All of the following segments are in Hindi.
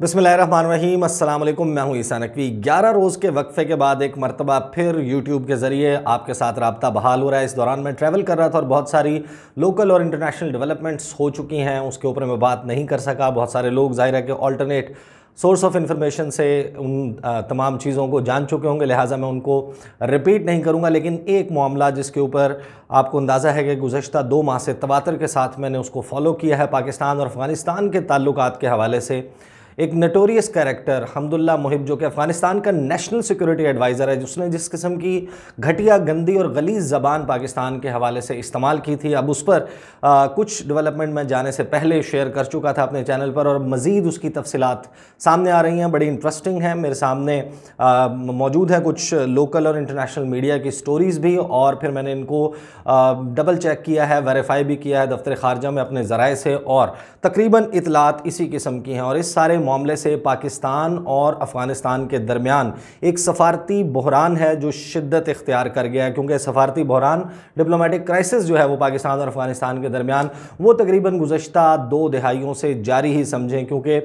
बसमीम अल्लाम मैं हूँ ईसा नकवी 11 रोज़ के वक्फे के बाद एक मरतबा फिर यूट्यूब के ज़रिए आपके साथ रबता बहाल हो रहा है इस दौरान मैं ट्रैवल कर रहा था और बहुत सारी लोकल और इंटरनेशनल डेवलपमेंट्स हो चुकी हैं उसके ऊपर मैं बात नहीं कर सका बहुत सारे लोग ज़ाहिर है कि ऑल्टरनेट सोर्स ऑफ इन्फॉर्मेशन से उन तमाम चीज़ों को जान चुके होंगे लिहाजा मैं उनको रिपीट नहीं करूँगा लेकिन एक मामला जिसके ऊपर आपको अंदाज़ा है कि गुजशत दो माह से तवातर के साथ मैंने उसको फॉलो किया है पाकिस्तान और अफ़गानिस्तान के ताल्लुक के हवाले से एक नटोरियस कैरेक्टर हमदुल्ला मुहिब जो कि अफगानिस्तान का नेशनल सिक्योरिटी एडवाइज़र है जिसने जिस किस्म की घटिया गंदी और गलीज ज़बान पाकिस्तान के हवाले से इस्तेमाल की थी अब उस पर आ, कुछ डेवलपमेंट में जाने से पहले शेयर कर चुका था अपने चैनल पर और मज़ीद उसकी तफसीत सामने आ रही हैं बड़ी इंटरेस्टिंग हैं मेरे सामने मौजूद हैं कुछ लोकल और इंटरनेशनल मीडिया की स्टोरीज़ भी और फिर मैंने इनको डबल चेक किया है वेरीफाई भी किया है दफ्तर खारजा में अपने ज़रा से और तकरीबन इतलात इसी किस्म की हैं और इस सारे मामले से पाकिस्तान और अफ़गानिस्तान के दरमियान एक सफारती बहरान है जो शिद्दत इख्तियार कर गया है क्योंकि सफारती बहरान डिप्लोमेटिक क्राइसिस जो है वो पाकिस्तान और अफ़गानिस्तान के दरमियान वो तकरीबन गुजशत दो दहाइयों से जारी ही समझें क्योंकि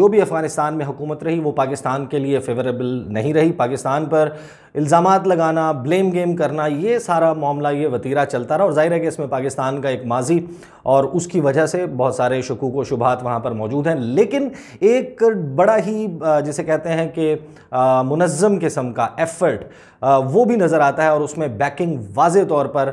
जो भी अफ़गानिस्तान में हुकूमत रही वो पाकिस्तान के लिए फेवरेबल नहीं रही पाकिस्तान पर इल्ज़ाम लगाना ब्लेम गेम करना ये सारा मामला ये वतीरा चलता रहा और जाहिर है कि इसमें पाकिस्तान का एक माजी और उसकी वजह से बहुत सारे शकूक व शुभात वहाँ पर मौजूद हैं लेकिन एक बड़ा ही जिसे कहते हैं कि मुनज़म किस्म का एफ़र्ट वो भी नज़र आता है और उसमें बैकिंग वाज तौर पर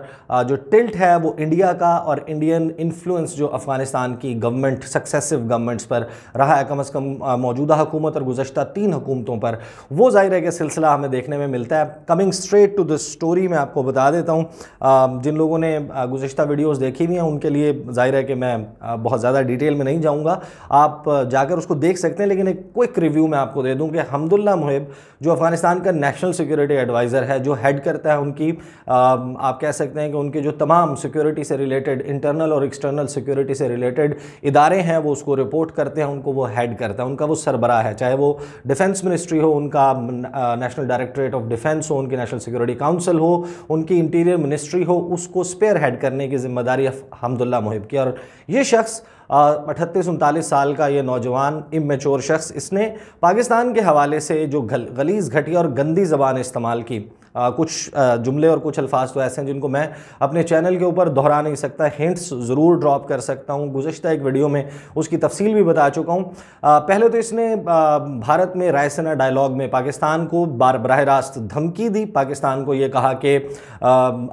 जो टिल्ट है वो इंडिया का और इंडियन इन्फ्लुएंस जो अफ़गानिस्तान की गवर्नमेंट सक्सेसिव गवर्नमेंट्स पर रहा है कम अज़ कम मौजूदा हुकूमत और गुजशत तीन हुकूमतों पर वो जाहिर है कि सिलसिला हमें देखने में मिलता है coming straight to the story मैं आपको बता देता हूँ जिन लोगों ने गुजशत वीडियोज़ देखी हुई हैं उनके लिए जाहिर है कि मैं बहुत ज़्यादा डिटेल में नहीं जाऊँगा आप जाकर उसको देख सकते हैं लेकिन एक क्विक रिव्यू मैं आपको दे दूँ कि हमदुल्ला मुहिब जो अफ़गानिस्तान का नेशनल सिक्योरिटी एडवाइज़र एडवाइज़र है जो हेड करता है उनकी आप कह सकते हैं कि उनके जो तमाम सिक्योरिटी से रिलेटेड इंटरनल और एक्सटर्नल सिक्योरिटी से रिलेटेड इदारे हैं वो उसको रिपोर्ट करते हैं उनको वो हेड करता है उनका वो सरबरा है चाहे वो डिफेंस मिनिस्ट्री हो उनका नेशनल डायरेक्टरेट ऑफ डिफेंस हो उनकी नेशनल सिक्योरिटी काउंसिल हो उनकी इंटीरियर मिनिस्ट्री हो उसको स्पेयर हेड करने की जिम्मेदारी हमदुल्ला मुहिब की और ये शख्स अठतीस उनतालीस साल का ये नौजवान इमेचोर शख्स इसने पाकिस्तान के हवाले से जो गल, गलीज घटी और गंदी ज़बान इस्तेमाल की आ, कुछ जुमले और कुछ अल्फाज तो ऐसे हैं जिनको मैं अपने चैनल के ऊपर दोहरा नहीं सकता हिंट्स ज़रूर ड्रॉप कर सकता हूँ गुजशत एक वीडियो में उसकी तफसील भी बता चुका हूँ पहले तो इसने आ, भारत में रायसेना डायलॉग में पाकिस्तान को बार बरह रास्त धमकी दी पाकिस्तान को ये कहा कि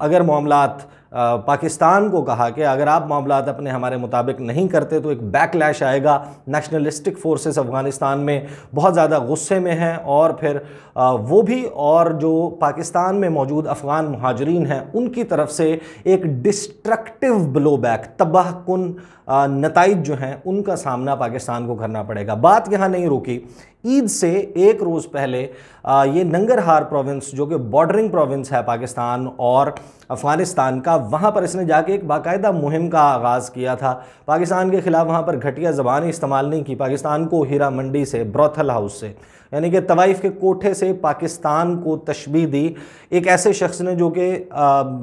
अगर मामला पाकिस्तान को कहा कि अगर आप मामला अपने हमारे मुताबिक नहीं करते तो एक बैकलैश आएगा नेशनलिस्टिक फोर्सेस अफ़गानिस्तान में बहुत ज़्यादा गुस्से में हैं और फिर वो भी और जो पाकिस्तान में मौजूद अफ़गान महाजरीन हैं उनकी तरफ से एक डिस्ट्रक्टिव ब्लो बैक तबाह कन नतज जो हैं उनका सामना पाकिस्तान को करना पड़ेगा बात यहाँ नहीं रुकी ईद से एक रोज़ पहले ये नंगरहार प्रोविंस जो कि बॉर्डरिंग प्रोविंस है पाकिस्तान और अफ़गानिस्तान का वहाँ पर इसने जाके एक बाकायदा मुहिम का आगाज़ किया था पाकिस्तान के ख़िलाफ़ वहाँ पर घटिया ज़बान इस्तेमाल नहीं की पाकिस्तान को हीरा मंडी से ब्रोथल हाउस से यानी कि तवाइफ के कोठे से पाकिस्तान को तशबी दी एक ऐसे शख्स ने जो कि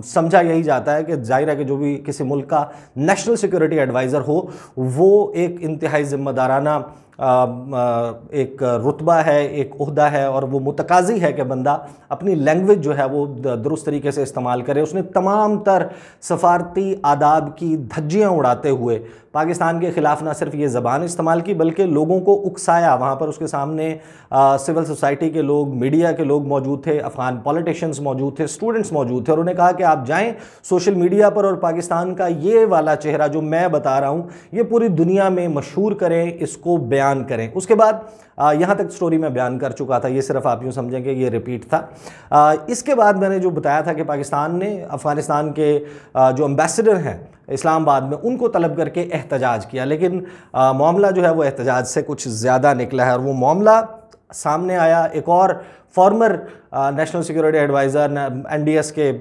समझा यही जाता है कि जाहिर है कि जो भी किसी मुल्क का नेशनल सिक्योरिटी एडवाइज़र हो वो एक इंतहाई ज़िम्मेदाराना एक रुतबा है एक उहदा है और वो मुतकाजी है कि बंदा अपनी लैंग्वेज जो है वो दुरुस्त तरीके से इस्तेमाल करे उसने तमाम तर सफारती आदाब की धज्जियाँ उड़ाते हुए पाकिस्तान के ख़िलाफ़ ना सिर्फ ये ज़बान इस्तेमाल की बल्कि लोगों को उकसाया वहाँ पर उसके सामने सिविल सोसाइटी के लोग मीडिया के लोग मौजूद थे अफ़गान पॉलिटिशियंस मौजूद थे स्टूडेंट्स मौजूद थे और उन्हें कहा कि आप जाएँ सोशल मीडिया पर और पाकिस्तान का ये वाला चेहरा जो मैं बता रहा हूँ ये पूरी दुनिया में मशहूर करें इसको बयान बयान करें उसके बाद यहाँ तक स्टोरी मैं बयान कर चुका था ये सिर्फ आप यूँ समझें कि ये रिपीट था आ, इसके बाद मैंने जो बताया था कि पाकिस्तान ने अफ़गानिस्तान के जो अम्बेसडर हैं इस्लामाबाद में उनको तलब करके एहतजाज किया लेकिन मामला जो है वो एहतजाज से कुछ ज़्यादा निकला है और वो मामला सामने आया एक और former national security adviser N S के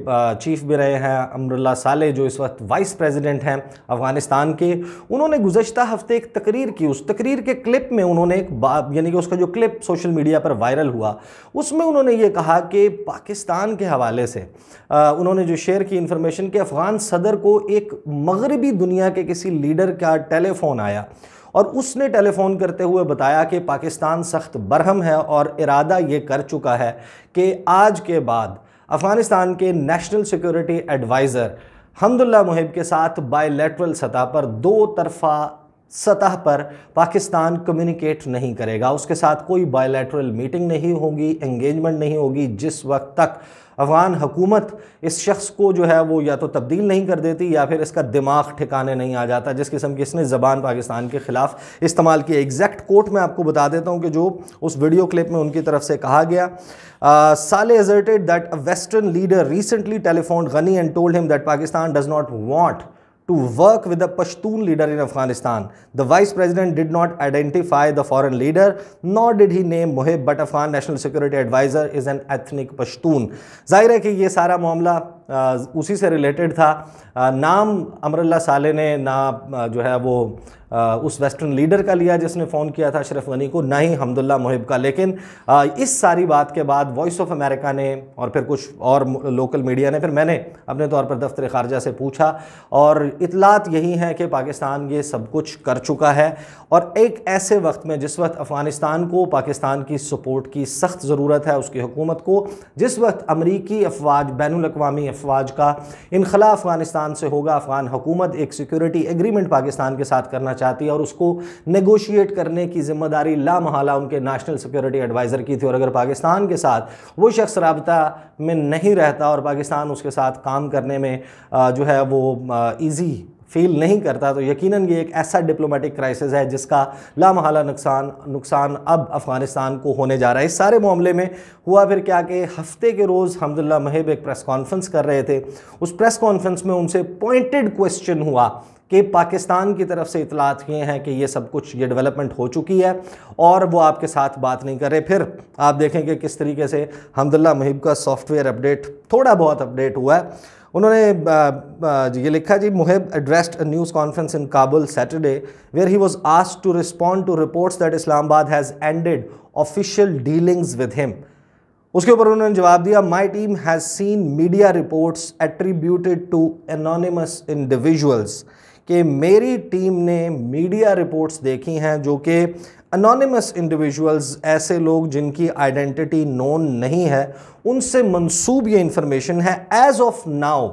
चीफ uh, भी रहे हैं अमरुल्ला साले जो इस वक्त वाइस प्रेसिडेंट हैं अफ़गानिस्तान के उन्होंने गुजशत हफ्ते एक तकरीर की उस तकरीर के क्लिप में उन्होंने एक यानी कि उसका जो क्लिप सोशल मीडिया पर वायरल हुआ उसमें उन्होंने ये कहा कि पाकिस्तान के हवाले से आ, uh, उन्होंने जो शेयर की इन्फॉर्मेशन कि अफ़गान सदर को एक मगरबी दुनिया के किसी लीडर का टेलीफोन आया और उसने टेलीफोन करते हुए बताया कि पाकिस्तान सख्त बरहम है और इरादा ये कर चुका है कि आज के बाद अफ़गानिस्तान के national security adviser Hamdullah Mohib के साथ बायलेटरल सतह पर दो तरफा सतह पर पाकिस्तान कम्युनिकेट नहीं करेगा उसके साथ कोई बायलैटरल मीटिंग नहीं होगी एंगेजमेंट नहीं होगी जिस वक्त तक अफ़गान हुकूमत इस शख्स को जो है वो या तो तब्दील नहीं कर देती या फिर इसका दिमाग ठिकाने नहीं आ जाता जिस किस्म की इसने ज़बान पाकिस्तान के ख़िलाफ़ इस्तेमाल की एग्जैक्ट कोर्ट में आपको बता देता हूँ कि जो उस वीडियो क्लिप में उनकी तरफ से कहा गया Saleh asserted that western leader recently telephone Ghani and told him that Pakistan does not want to work with the Pashtun leader in Afghanistan. The vice president did not identify the foreign leader, nor did he name Mohib, but Afghan National Security Advisor is an ethnic Pashtun. जाहिर है कि ये सारा मामला उसी से रिलेटेड था नाम अमरुल्ला साले ने ना जो है वो उस वेस्टर्न लीडर का लिया जिसने फ़ोन किया था अशरफ गनी को ना ही हमदुल्ला मुहिब का लेकिन इस सारी बात के बाद वॉइस ऑफ अमेरिका ने और फिर कुछ और लोकल मीडिया ने फिर मैंने अपने तौर पर दफ्तर खारजा से पूछा और इतलात यही है कि पाकिस्तान ये सब कुछ कर चुका है और एक ऐसे वक्त में जिस वक्त अफ़गानिस्तान को पाकिस्तान की सपोर्ट की सख्त ज़रूरत है उसकी हुकूमत को जिस वक्त अमरीकी अफवाज बैन अवी अफवाज का इनखला अफ़गानिस्तान से होगा अफ़गान हुकूमत एक सिक्योरिटी एग्रीमेंट पाकिस्तान के साथ करना चाहिए चाहती है और उसको नेगोशिएट करने की जिम्मेदारी लामहला उनके नेशनल सिक्योरिटी एडवाइज़र की थी और अगर पाकिस्तान के साथ वो शख्स रबता में नहीं रहता और पाकिस्तान उसके साथ काम करने में जो है वो ईजी फील नहीं करता तो यकीनन ये एक ऐसा डिप्लोमेटिक क्राइसिस है जिसका लामहला नुकसान नुकसान अब अफ़गानिस्तान को होने जा रहा है इस सारे मामले में हुआ फिर क्या कि हफ्ते के रोज़ हमदुल्ला महेब एक प्रेस कॉन्फ्रेंस कर रहे थे उस प्रेस कॉन्फ्रेंस में उनसे पॉइंटेड क्वेश्चन हुआ कि पाकिस्तान की तरफ से इतलात ये हैं कि ये सब कुछ ये डेवलपमेंट हो चुकी है और वो आपके साथ बात नहीं कर रहे फिर आप देखें कि किस तरीके से हमदुल्ला मुहिब का सॉफ्टवेयर अपडेट थोड़ा बहुत अपडेट हुआ है उन्होंने ये लिखा जी Mohib addressed news conference in Kabul Saturday where he was asked to respond to reports that Islamabad has ended official dealings with him उसके ऊपर उन्होंने जवाब दिया my team has seen media reports attributed to anonymous individuals कि मेरी टीम ने मीडिया रिपोर्ट्स देखी हैं जो कि अनोनिमस इंडिविजुअल्स ऐसे लोग जिनकी आइडेंटिटी नोन नहीं है उनसे मंसूब ये इंफॉर्मेशन है as of now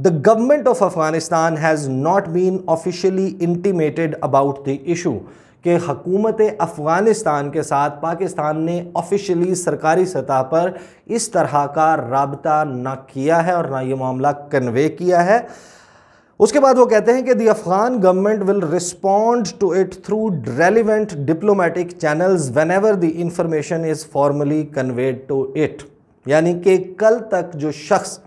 the government of Afghanistan has not been officially intimated about the issue कि हकूमत अफ़गानिस्तान के साथ पाकिस्तान ने ऑफिशियली सरकारी सतह पर इस तरह का रबता ना किया है और ना ये मामला कन्वे किया है उसके बाद वो कहते हैं कि the Afghan government will respond to it through relevant diplomatic channels whenever the information is formally conveyed to it यानी कि कल तक जो शख्स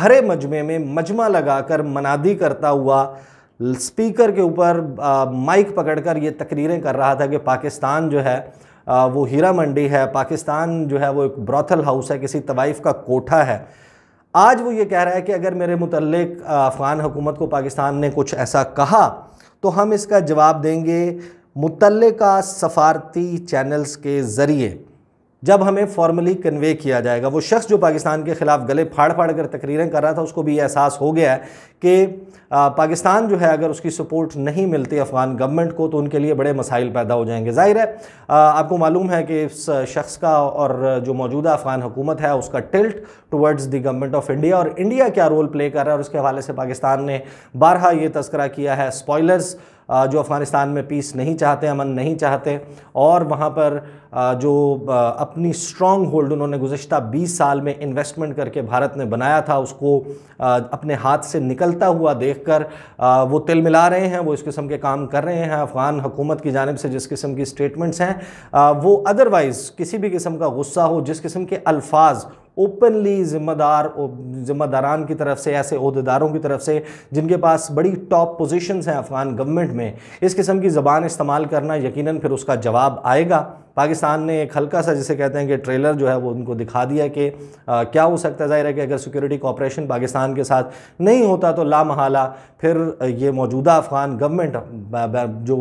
भरे मजमे में मजमा लगाकर मनादी करता हुआ स्पीकर के ऊपर माइक पकड़कर ये तकरीरें कर रहा था कि पाकिस्तान जो है आ, वो हीरा मंडी है पाकिस्तान जो है वो एक ब्रॉथल हाउस है किसी तवाइफ का कोठा है आज वो ये कह रहा है कि अगर मेरे मुतलक अफ़गान हुकूमत को पाकिस्तान ने कुछ ऐसा कहा तो हम इसका जवाब देंगे मुतल सफ़ारती चैनल्स के ज़रिए जब हमें फॉर्मली कन्वे किया जाएगा वो शख्स जो पाकिस्तान के ख़िलाफ़ गले फाड़ फाड़ कर तकरीरें कर रहा था उसको भी ये एहसास हो गया है कि पाकिस्तान जो है अगर उसकी सपोर्ट नहीं मिलती अफ़गान गवर्नमेंट को तो उनके लिए बड़े मसाइल पैदा हो जाएंगे ज़ाहिर है आपको मालूम है कि इस शख्स का और जो मौजूदा अफ़गान हुकूमत है उसका tilt towards the government of India और इंडिया क्या रोल प्ले कर रहा है और उसके हवाले से पाकिस्तान ने बारहा ये तस्करा किया है स्पॉयलर्स जो अफ़गानिस्तान में पीस नहीं चाहते अमन नहीं चाहते और वहाँ पर जो अपनी स्ट्रॉन्ग होल्ड उन्होंने गुज्त 20 साल में इन्वेस्टमेंट करके भारत ने बनाया था उसको अपने हाथ से निकलता हुआ देख कर वो तिल मिला रहे हैं वो इस किस्म के काम कर रहे हैं अफ़गान हुकूमत की जानब से जिस किस्म की स्टेटमेंट्स हैं वो अदरवाइज़ किसी भी किस्म का गुस्सा हो जिस किस्म के अल्फाज ओपनली ज़िम्मेदार ज़िम्मेदारान की तरफ से ऐसे अहदेदारों की तरफ से जिनके पास बड़ी टॉप पोजीशंस हैं अफ़गान गवर्नमेंट में इस किस्म की ज़बान इस्तेमाल करना यकीनन फिर उसका जवाब आएगा पाकिस्तान ने एक हल्का सा जिसे कहते हैं कि ट्रेलर जो है वो उनको दिखा दिया कि आ, क्या हो सकता है जाहिर है कि अगर सिक्योरिटी कॉपरेशन पाकिस्तान के साथ नहीं होता तो ला महाला फिर ये मौजूदा अफ़गान गवर्नमेंट जो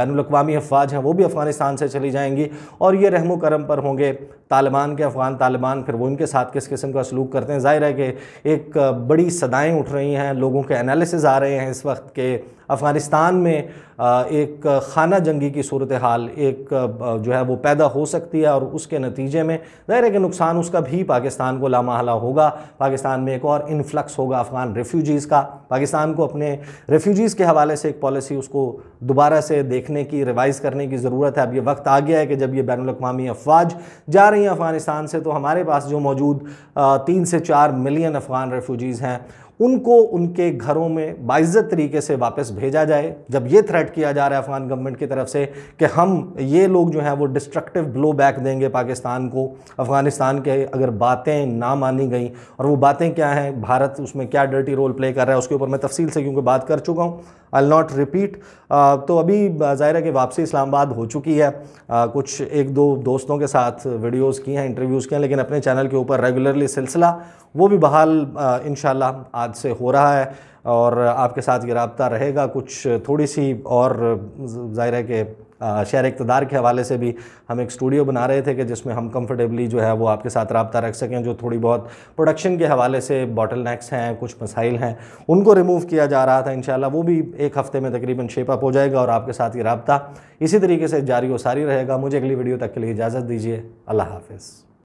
बैन अवी अफवाज हैं वो भी अफ़गानिस्तान से चली जाएंगी और ये रहमो करम पर होंगे तालिबान के अफ़गान तालिबान फिर वो इनके साथ किस किस्म का सलूक करते हैं जाहिर है कि एक बड़ी सदाएँ उठ रही हैं लोगों के एनालिसिस आ रहे हैं इस वक्त के अफ़गानिस्तान में एक खाना जंगी की सूरत हाल एक जो है वो पैदा हो सकती है और उसके नतीजे में ज़ाहिर है कि नुकसान उसका भी पाकिस्तान को हला होगा पाकिस्तान में एक और इन्फ्लक्स होगा अफ़गान रेफ्यूजीज़ का पाकिस्तान को अपने रेफ्यूजीज़ के हवाले से एक पॉलिसी उसको दोबारा से देखने की रिवाइज़ करने की ज़रूरत है अब ये वक्त आ गया है कि जब ये बैन अवी अफवाज जा रही हैं अफ़गानिस्तान से तो हमारे पास जो मौजूद तीन से चार मिलियन अफ़गान रेफ्यूजीज़ हैं उनको उनके घरों में बाइज्जत तरीके से वापस भेजा जाए जब ये थ्रेट किया जा रहा है अफगान गवर्नमेंट की तरफ से कि हम ये लोग जो हैं वो डिस्ट्रक्टिव ब्लो बैक देंगे पाकिस्तान को अफगानिस्तान के अगर बातें ना मानी गई और वो बातें क्या हैं भारत उसमें क्या डर्टी रोल प्ले कर रहा है उसके ऊपर मैं तफसील से क्योंकि बात कर चुका हूँ आई नॉट रिपीट तो अभी ज़ाहिर है कि वापसी इस्लामाबाद हो चुकी है आ, कुछ एक दो दोस्तों के साथ वीडियोज़ की हैं इंटरव्यूज़ किए हैं लेकिन अपने चैनल के ऊपर रेगुलरली सिलसिला वो भी बहाल इन आज से हो रहा है और आपके साथ ये रबता रहेगा कुछ थोड़ी सी और ज़ाहिर है कि शहर इकतदार के हवाले से भी हम एक स्टूडियो बना रहे थे कि जिसमें हम कंफर्टेबली जो है वो आपके साथ रबता रख सकें जो थोड़ी बहुत प्रोडक्शन के हवाले से बॉटल नैक्स हैं कुछ मसाइल हैं उनको रिमूव किया जा रहा था इन वो भी एक हफ़्ते में तकरीबन शेप अप हो जाएगा और आपके साथ ये रबता इसी तरीके से जारी व सारी रहेगा मुझे अगली वीडियो तक के लिए इजाज़त दीजिए अल्लाह हाफिज़